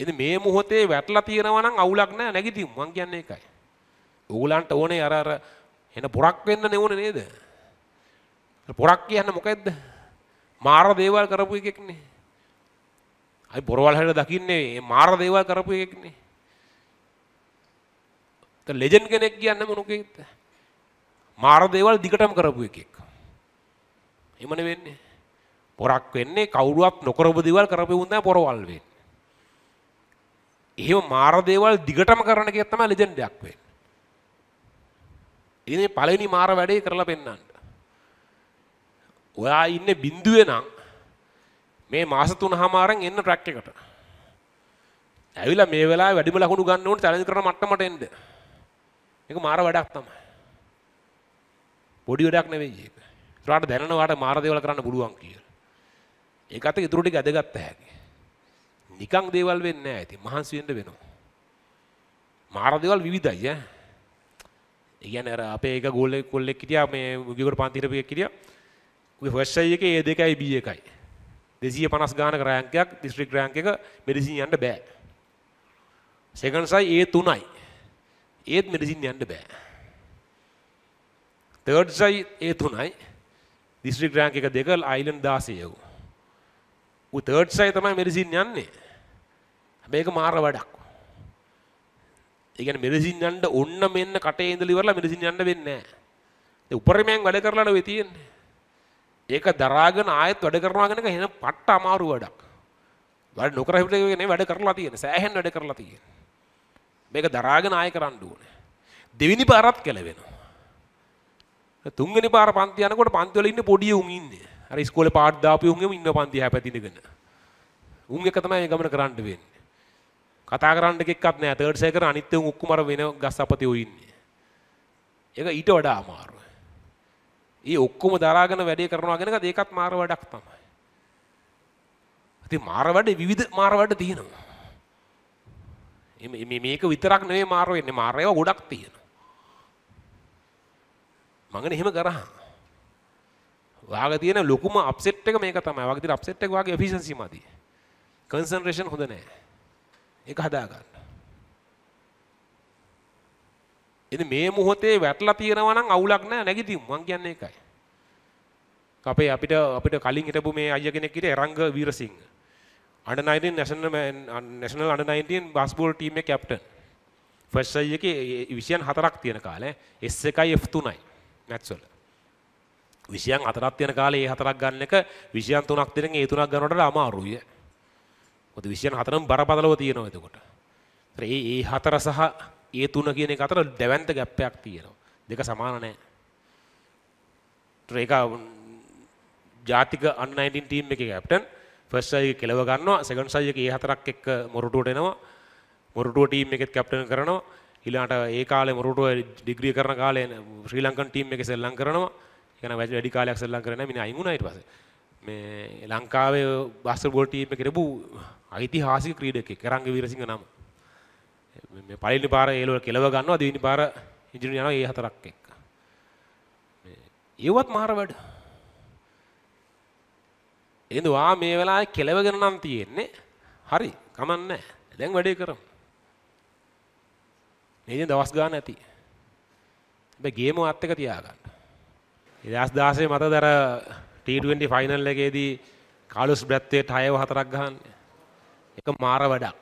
ඉතින් මේ මොහොතේ වැටලා තියෙනවා නම් අවුලක් නැහැ නැගිටිමු. මං කියන්නේ ඒකයි. ඕගලන්ට ඕනේ අර අර එන පොරක් වෙන්නනේ ඕනේ නේද? පොරක් කියන්නේ මොකද්ද? මාර දේවල් කරපු එකෙක්නේ. අයි බොරවල් හැට දකින්නේ මේ මාර දේවල් කරපු එකෙක්නේ. ත ලෙජන්ඩ් කෙනෙක් කියන්නේ මොනකෙද? මාර දේවල් දිගටම කරපු එකෙක්. එහෙමනේ වෙන්නේ. පොරක් වෙන්නේ කවුරුවත් නොකරපු දේවල් කරපු උන්දා පොරවල් වෙන්නේ. එහෙම මාර දේවල් දිගටම කරන එක තමයි ලෙජෙන්ඩයක් වෙන්නේ. ඉතින් පළවෙනි මාර වැඩේ කරලා පෙන්නන්න. ඔයා ඉන්නේ බිඳුවේ නම් මේ මාස 3මාරෙන් එන්න ට්‍රැක් එකට. ඇවිල්ලා මේ වෙලාවේ වැඩිම ලකුණු ගන්න ඕන චැලෙන්ජ් කරන මට්ටමට එන්න. මේක මාර වැඩක් තමයි. පොඩි වැඩක් නෙවෙයි ඒක. ඒකට දැනනවාට මාර දේවල් කරන්න පුළුවන් කියලා. ඒකත් ඉතුරු ටික ඇදගත්ත හැකියි. නිකං දේවල් වෙන්නේ නැහැ. ඉතින් මහන්සි වෙන්න වෙනවා. මාර දේවල් විවිධයි ඈ. ඒ කියන්නේ අර අපේ එක ගෝල් එක කොල්ලෙක් හිටියා මේ ගිගොර පන්ති හිටපු එකෙක් හිටියා. උගේ ෆස්ට් එකේ ඒ දෙකයි B එකයි. 250 ගානක රෑන්ක් එකක් දිස්ත්‍රික් රෑන්ක් එක මෙඩිසින් යන්න බෑ. සෙකන්ඩ් සයි A 3යි. ඒත් මෙඩිසින් යන්න බෑ. තර්ඩ් සයි A 3යි. දිස්ත්‍රික් රෑන්ක් එක දෙක අයිලන්ඩ් 16 උ. උ තර්ඩ් සයි තමයි මෙඩිසින් යන්නේ. මේක මාර වැඩක්. ඒ කියන්නේ මෙරිසින් යන්න ඔන්න මෙන්න කටේ ඉඳලා ඉවරලා මෙරිසින් යන්න වෙන්නේ නැහැ. ඒ උපරිමයෙන් වැඩ කරලානේ වෙ තියෙන්නේ. ඒක දරාගෙන ආයෙත් වැඩ කරනවා කියන එක වෙන පට්ට අමාරු වැඩක්. වැඩ නොකර හිටියගෙන වැඩ කරලා තියෙන. සෑහෙන වැඩ කරලා තියෙන. මේක දරාගෙන ආයෙ කරන්න ඕනේ. දෙවෙනි පාරත් කෙලවෙනවා. තුන්වෙනි පාර පන්ති යනකොට පන්ති වල ඉන්නේ පොඩි උන් ඉන්නේ. අර ඉස්කෝලේ පාඩ දාපු උන්ගෙම ඉන්න පන්ති හැපැතිනගෙන. උන් එක තමයි මේ ගමන කරන්න වෙන්නේ. කතා කරන්න එකෙක්වත් නෑ තර්ඩ් සෙකර් අනිත් උන් ඔක්කොම අර වෙන ගස් අපතේ උඉන්නේ. ඒක ඊට වඩා අමාරුයි. ඊ ඔක්කොම දරාගෙන වැඩේ කරනවා කියන එකත් ඒකත් මාර වැඩක් තමයි. ඉතින් මාර වැඩ විවිධ මාර වැඩ තියෙනවා. මේ මේක විතරක් නෙවෙයි මාර වෙන්නේ මාර ඒවා ගොඩක් තියෙනවා. මංගන එහෙම කරා. වාගේ තියෙන ලොකුම අප්සෙට් එක මේක තමයි. වාගේ තියෙන අප්සෙට් එක වාගේ එෆිෂන්සි මදි. කන්සන්ට්‍රේෂන් හොඳ නැහැ. ඒක හදාගන්න. ඉතින් මේ මොහොතේ වැටලා තියෙනවා නම් අවුලක් නෑ නැගිටිමු මං කියන්නේ ඒකයි. අපේ අපිට අපිට කලින් හිටපු මේ අයියා කෙනෙක් හිටියේ රංග Weerasinghe. under 19 national national under 19 basketball team එකේ captain. first size එකේ 24ක් තියෙන කාලේ S1යි F3යි match වල. 24ක් තියෙන කාලේ ඒ හතරක් ගන්න එක 23ක් දෙනෙන් ඒ තුනක් ගන්නවට අමාරුයි. මොකද 24ම බරපතලව තියෙනවා එතකොට. ඒ ඒ හතර සහ ඒ තුන කියන එක අතර දැවැන්ත ගැප් එකක් තියෙනවා. දෙක සමාන නැහැ. ඒක ජාතික අන් 19 ටීම් එකේ කැප්ටන් ෆස්ට් සයිජ් එක කෙලව ගන්නවා සෙකන්ඩ් සයිජ් එකේ ඒ හතරක් එක්ක මොරටුවට එනවා. මොරටුව ටීම් එකෙත් කැප්ටන් කරනවා. ඊළාට ඒ කාලේ මොරටුව ඩිග්‍රී කරන කාලේ ශ්‍රී ලංකන් ටීම් එකේ සෙල්ලම් කරනවා. ඒ කියන්නේ වැඩි කාලයක් සෙල්ලම් කරේ නැහැ මිනිහ අයින් වුණා ඊට පස්සේ. මේ ලංකාවේ බාස්කට්බෝල් ටීම් එකේ තිබු ඓතිහාසික ක්‍රීඩකයෙක් කරංග වීරසිංහ නම. මේ පළවෙනි පාර ඒ ලෝක කෙලව ගන්නවා දෙවෙනි පාර ඉංජිනේරු යනවා ඒ හතරක් එක්ක. මේ ඒවත් මාර වැඩ. එඳුවා මේ වෙලාවේ කෙලවගෙන නම් තියෙන්නේ. හරි, කමන්නේ. දැන් වැඩේ කරමු. මේ දවස් ගන්න ඇති. හැබැයි ගේම අත් එක තියාගන්න. 2016 මතදර T20 ෆයිනල් එකේදී කාලොස් බ්‍රැත්වේ 6ව 4ක් ගහන්නේ. එක මාර වැඩක්.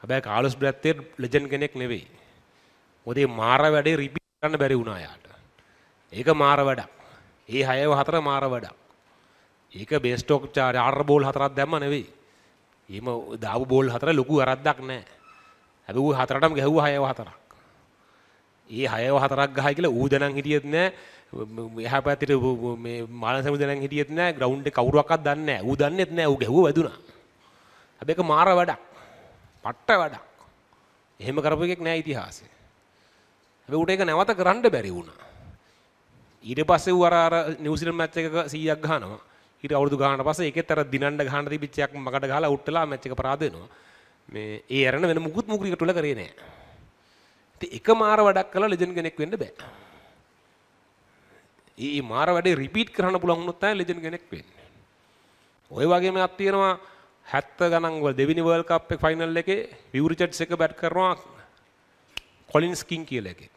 හැබැයි කාලොස් බ්‍රැත්තේ ලෙජන්ඩ් කෙනෙක් නෙවෙයි. මොකද මේ මාර වැඩේ රිපීට් කරන්න බැරි වුණා යාට. ඒක මාර වැඩක්. ඒ හයව හතර මාර වැඩක්. ඒක බේස්ටෝක් චාර ආර් බෝල් හතරක් දැම්ම නෙවෙයි. එහෙම දාපු බෝල් හතර ලොකු වැරද්දක් නැහැ. හැබැයි ඌ හතරටම ගැහුවා හයව හතරක්. ඒ හයව හතරක් ගහයි කියලා ඌ දැනන් හිටියෙත් නෑ. එහා පැත්තේ මේ මානසමුද දැනන් හිටියෙත් නෑ. ග්‍රවුන්ඩ් එක කවුරුවක්වත් දන්නේ නෑ. ඌ දන්නේත් නෑ ඌ ගැහුවා වැදුනා. හැබැයි ඒක මාර වැඩක්. පට්ට වැඩක්. එහෙම කරපු එකෙක් නෑ ඉතිහාසෙ. හැබැයි උට ඒක නැවත කරන්න බැරි වුණා. ඊට පස්සේ ඌ අර අර නිව්සීලන්ත මැච් එක 100ක් ගහනවා. ඊට අවුරුදු ගානට පස්සේ ඒකෙත් අර දිනන්න ගහන්න තිබිච්ච එකක් මකට ගහලා උට්ටලා මැච් එක පරාද වෙනවා. මේ ඒ ඇරෙන වෙන මුකුත් මුක්‍රිකට උල කරේ නෑ. ඉතින් එක මාර වැඩක් කළා ලෙජන්ඩ් කෙනෙක් වෙන්න බෑ. ඒ මාර වැඩේ රිපීට් කරන්න පුළුවන් වුණොත් තමයි ලෙජන්ඩ් කෙනෙක් වෙන්නේ. ඔය වගේම අත් තියෙනවා 70 ගණන් වල දෙවෙනි World Cup එක ෆයිනල් එකේ විව් රිචඩ්ස් එක බැට් කරනවා කොලින්ස් කින් කියලා එකේ.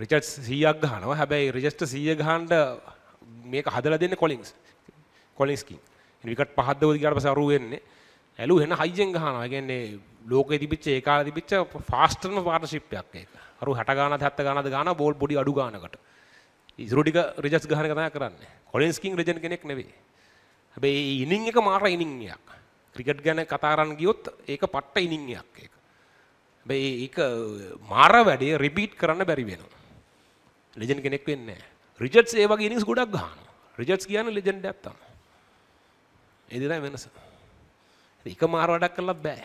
රිචඩ්ස් 100ක් ගහනවා. හැබැයි රිචඩ්ස් 100 ගහනද මේක හදලා දෙන්නේ කොලින්ස්. කොලින්ස් කින්. විකට් පහක් දවල් ගියාට පස්සේ අරු වෙන්නේ. ඇලු එන හයියෙන් ගහනවා. ඒ කියන්නේ ලෝකෙ තිබිච්ච ඒ කාලේ තිබිච්ච ෆාස්ටර්ම පාර්ට්නර්ෂිප් එකක් ඒක. අරු 60 ගානක් 70 ගානක් ගාන බෝල් පොඩි අඩු ගානකට. ඉසුරු ටික රිජස් ගහන එක තමයි කරන්නේ. කොලින්ස් කින් රෙජන් කෙනෙක් නෙවෙයි. හැබැයි ඉනිං එක මාර ඉනිං එකක්. ක්‍රිකට් ගැන කතා කරන්න ගියොත් ඒක පට්ට ඉනිං එකක් ඒක. හැබැයි ඒක මාර වැඩේ රිපීට් කරන්න බැරි වෙනවා. ලෙජන්ඩ් කෙනෙක් වෙන්නේ නැහැ. රිචඩ්ස් ඒ වගේ ඉනිංස් ගොඩක් ගහනවා. රිචඩ්ස් කියන්නේ ලෙජන්ඩ් එකක් තමයි. ඒ දෙකම වෙනස. ඒක මාර වැඩක් කළත් බෑ.